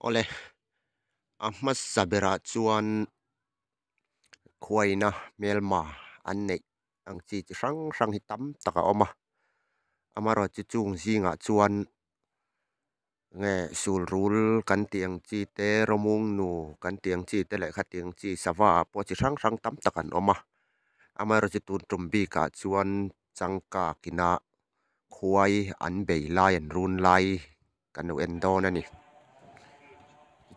โอเลอามาสับระจวนควยนะเมลมาอันนี้อังจีสังสังหิตัมตะกอมาอามารอจจุงซีงะจวนเงสูลรูลกันเตียงจีเตรมุงนูกันเตียงจีเตเละขัดเตียงจีสวาปอจิสังสังตัมตะกันออกมาอามารอจตุนตุมบีกะจวนจังกากินะควายอันเบยลายันรุนไลกันเอ็นโดนนี่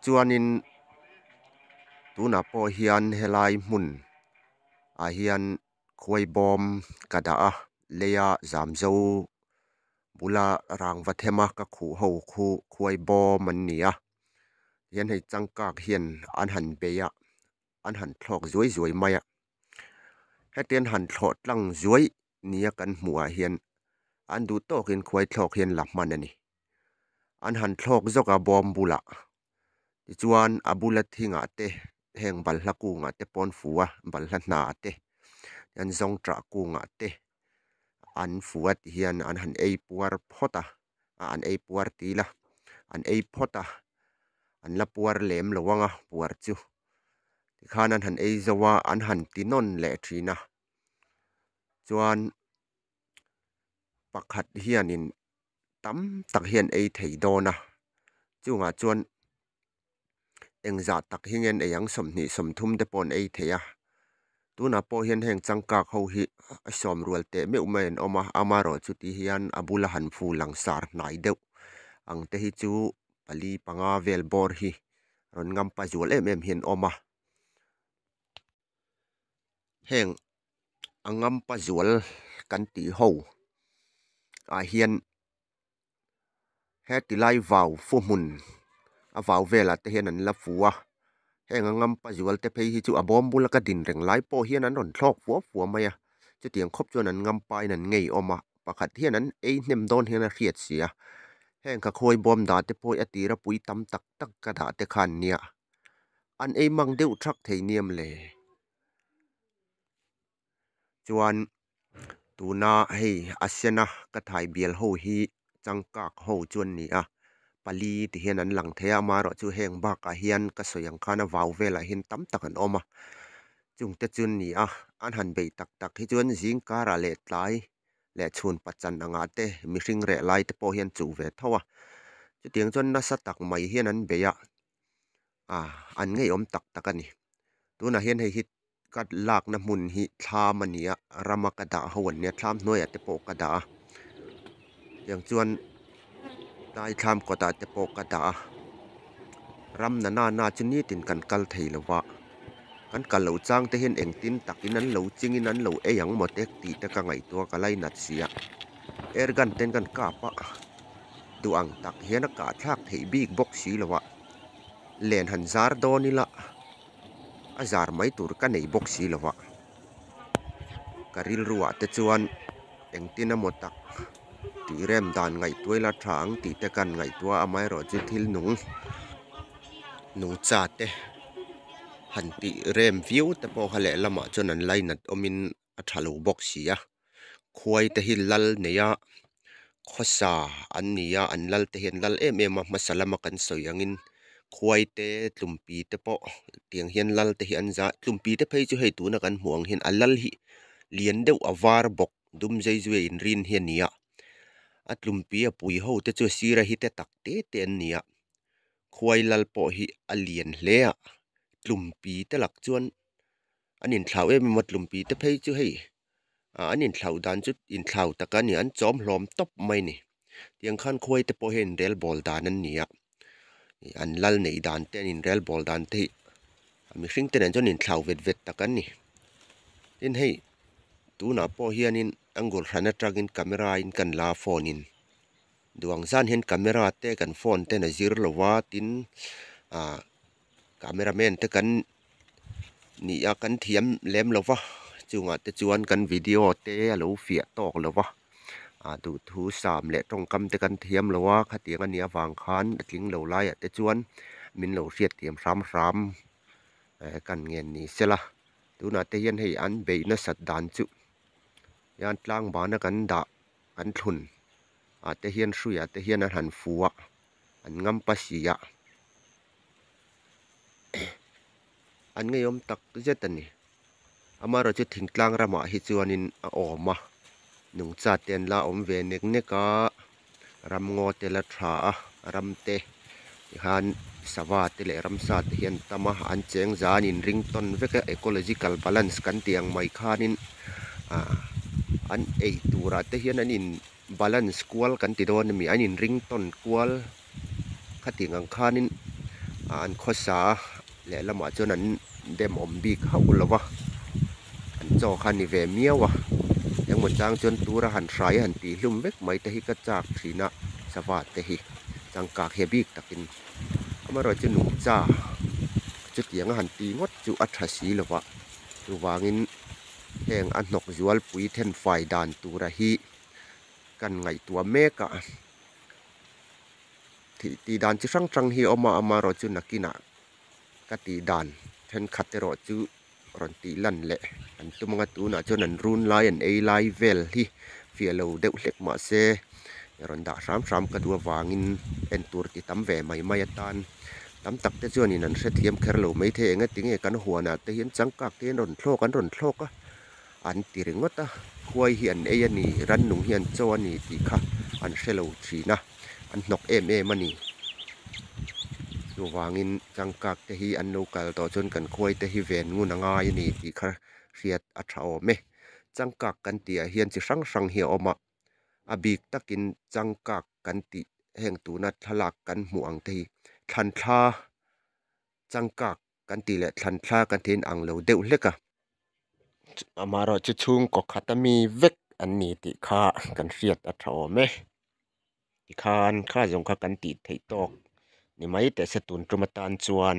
จวนินตัวนับพอเฮียนเฮลายมุนอาเฮียนคอยบอมกระดาเลียสามโจบุลารางวัฒมากะขู่หูคู่คอยบอมันเนียเฮียนให้จังกากเฮียนอันหันเบียอันหันทอกรวยรวยมาอะให้เตียนหันทอกตั้งรวยเนียกันหัวเฮียนอันดูโตกินคอยทอกเฮียนหลับมันนี่อันหันทอกจกะบอมบุลา chuan a bula thingah te heng balhla kungah te pawn fu a balhla hna te an zong tra kungah te an fuat hian an han ei puar phota an ei puar tila an ei phota an la puar lem lowanga puar chu tikhan an han ei zowa an han tinon le thina chuan pakhat hianin tam tak hian ei thei dawna chunga chuan eng za tak hingen e yang som ni som thum te pon ei theya tuna po hian heng changka kho hi a som rual te me umen oma amaro chuti hian abula han fu langsar nai deuh ang te hi chu pali panga vel bor hi ron ngam pa zual em em hian oma heng angam pa zual kan ti ho a hian he ti lai vào phu mun อาวเวลาเทเยนนันละฟัวเฮงงมปัจจุบันเตเพยฮิจูอบอมบุลกัดินแรงไลโปเฮียนั้นหล่นทอกฟัวฟัวไม่อะจะเตียงครบจวนนั้นง้ปายนั้นไงออกมาปะกัดเทียนั้นเอ็นเนมโดนเฮนันเขียดเสียแห่งกะคอยบอมดาเตโพยอตีระปุยตำตักตักกระดาเตคันเนี่ยอันเอ็มังเดือดทักเทเนียมเลยจวนตูน่าให้อาเซนะกระ่ายเบียลโฮฮีจังกากโฮจวนนี่อะ pali ti hian an lang thei ama ro chu heng ba ka hian ka soyang khana vau vela hin tam tak an oma chung te chun ni a an han bei tak tak hi chuan zing kara le tlai le chhun pachan anga te mi hring re lai te po hian chu ve thowa chu tiang chon na sa tak mai hian an beya à an ngay om tak tak ani tu na hian hei hit kat lak na mun hi thla mania rama kada hawan ne thlam noi ate po kada yang chuan ายทามกตาจะโปกตารำนานานาชนีตินกันกัลไทยละวะกันกัลเหลาจ้างแต่เห็นเองตินตักนั้นเหลาจริงนั้นเหลาเอยงหมดเอกตีตะกังไงตัวกะไลนัดเสียเอร์กันเต้นกันกาปะดูอังตักเฮนกาทักถทบีกบกสีละวะเลนหันซาร์ดอนี่ละอาจารไม่ตุรกันในบกสีละวะการิลรัวแต่จวนเองตินหมดตักตีเร่มดานไงตัวละทางตีแต่กันไงตัวอไม่รอจิทิลหนุงหนูจาดเตหันตีเร่มวิวแต่พอฮะเลละมาจนนั้นไล่นัดอมินอัฐลูบอกเสียคุยแต่หินลัลเนียข้อสาอันเนียอันลัลแต่เห็นลัลเอเมเอมมาสลามกันสวยงินคุยเตะตุมปีแต่พอเตียงเห็นลัลแต่เห็นจ้าตุมปีแต่เพอจะให้ตัวนักันห่วงเห็นอันลัลฮิเลียนเดวอวาร์บอกดุมใจจุ้ยอินรินเฮียนเนียอัดลุมเปียปุยเฮาเตจูซีระฮิตเตตักเตเตนนี่ยควายลัลปอฮิอเลียนเลอะลุมปีเตลักจวนอันนินทาวเอ็มมัดลุมปีเตเพยจูเฮอันนินทาวดันจุดอินทาวตะกันเนีันจอมหลอมตบไม่เนี่ยเตียงขันควายเตปอเห็นเรลบอลดานันเนียอันลัลในดานเตนินเรลบอลดานเทมีสิ่งเตนจนอินทาวเวดเวดตะกันนี่เตนให้ตูนาปอเฮียนินอังกฤษฮันนตรักินกล้องอินกันลาฟอนินดวงจันทร์เห็นกล้องแต่กันฟอนเตนจิรลวาตินกล้องแมนเตกันนี่ยากันเทียมเลมลวะจูงอ่ะแต่จวนกันวิดีโอเตะหรือเฟียตอกลวะอ่าดูทูสามและตรงกำเตกันเทียมลวะขัดเทียงอันเนี้ยวางคันทิ้งเหลไล่แต่จวนมินเหลเสียเทียมซ้ำซ้ำกันเงินนี่เสละดูน่าเทียนให้อันเบย์นัสดันจูยันตลางบานกันดะอันทุนอาจจะเฮียนสุยอาจจะเฮียนอาหันฟัวอันงัมปาสียะอันงยมตักเจตันนี่อามาเราจะถึงกลางระมาฮิจวนินออมาหนุ่งจัดเตียนลาอมเวนิกเนี่ก็รำงอเตละทรารำเตฮันสวัสดิเลยรำสัตเฮียนตามหันเจงจานินริงต้นเวกเอโคโลจิคอลบาลานซ์กันเตียงไม่คานินอ่าอันเอตัวราตเฮียนอันนี้บาลานซ์ควอลกันติดโดนมีอันนี้ริงตันควอลขัดถึงอังคานินอันข้อสาและละมาจนนั้นเดมอมบีเข้าละวะอันจอคานิเวเมียวะยังเหมือนจางจนตัวรหันายหันตีลุ่มเวกไม่แต่ให้กระจากทีนะสวัสดีจังกากเฮบีกตะกินอามารอจะหนุ่มจ้าจุดเตียงหันตีงดจูอัตชีละวะจูวางิน heng a hnok zual pui then fai dan tu ra hi kan ngai tua meka thì ti đàn chứ sang trăng hi oma ama rồi chứ nà kina cả tì đàn thân khát rồi chứ rồi tì lần lệ anh tu ngã tu nà cho nên run lai anh ấy lai vel hi phía lâu đeo lệch mà xe rồi đã sám sám cả tua vàng in tour thì tắm về mày mày tan tắm tập tới chưa nên sẽ thiêm khéo lâu mấy thế nghe tiếng nghe cắn hùa nà tới hiến trắng các cái rồn thô cắn rồn thô á อันติริงตคุยเหียนเอยนี่รันหนุงเหียนเจ้านีตีค่ะอันเชลูชีนะอันนกเอมเอมันนี่ตัววางินจังกักแต่ฮีอันโนกัลต่อจนกันคุยแต่ฮีเวนงูนางายนี่ตีค่ะเสียดอัชโอเมจังกักกันเตียเหียนจิสังสังเหียวออกมาอบีกตะกินจังกักกันติแห่งตูนัดทลักกันหมวงทีทันทาจังกักกันตีและทันทากันเทนอังเลวเดวเล็กอะมาเราจะชุงก็ขัดมีเวกอันนี้ติค่ากันเสียดอัตราไหมติคานข่าจงข่ากันติไทยตกนี่ไหมแต่สตุนตรมตานชวน